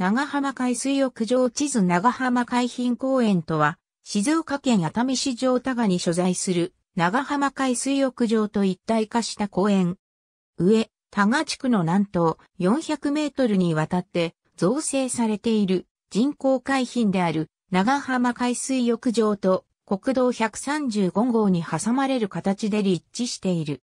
長浜海水浴場地図長浜海浜公園とは、静岡県熱海市城田賀に所在する長浜海水浴場と一体化した公園。上、多賀地区の南東400メートルにわたって造成されている人工海浜である長浜海水浴場と国道135号に挟まれる形で立地している。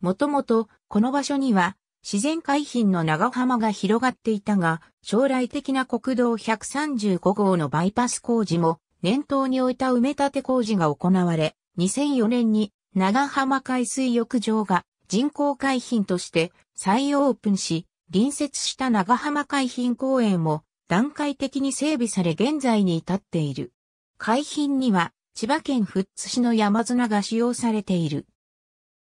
もともと、この場所には自然海浜の長浜が広がっていたが、将来的な国道135号のバイパス工事も念頭に置いた埋め立て工事が行われ、2004年に長浜海水浴場が人工海浜として再オープンし、隣接した長浜海浜公園も段階的に整備され現在に至っている。海浜には千葉県富津市の山砂が使用されている。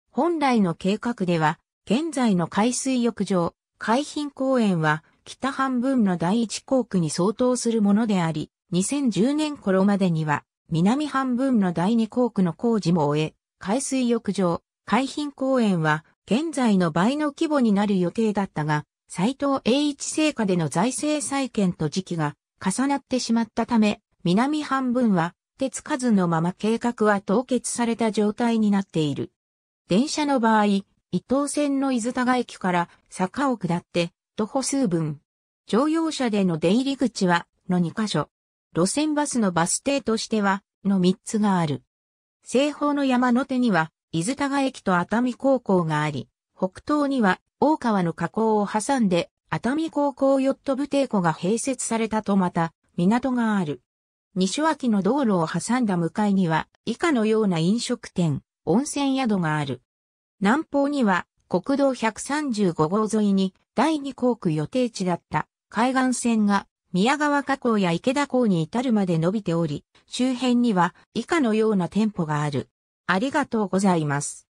本来の計画では現在の海水浴場、海浜公園は北半分の第一校区に相当するものであり、2010年頃までには南半分の第二校区の工事も終え、海水浴場、海浜公園は現在の倍の規模になる予定だったが、斎藤栄一成果での財政再建と時期が重なってしまったため、南半分は手つかずのまま計画は凍結された状態になっている。電車の場合、伊東線の伊豆高駅から坂を下って徒歩数分。乗用車での出入り口はの2カ所。路線バスのバス停としてはの3つがある。西方の山の手には伊豆高駅と熱海高校があり、北東には大川の河口を挟んで熱海高校ヨット部帝湖が併設されたとまた港がある。西脇の道路を挟んだ向かいには以下のような飲食店、温泉宿がある。南方には国道135号沿いに第2航空予定地だった海岸線が宮川河口や池田港に至るまで伸びており、周辺には以下のような店舗がある。ありがとうございます。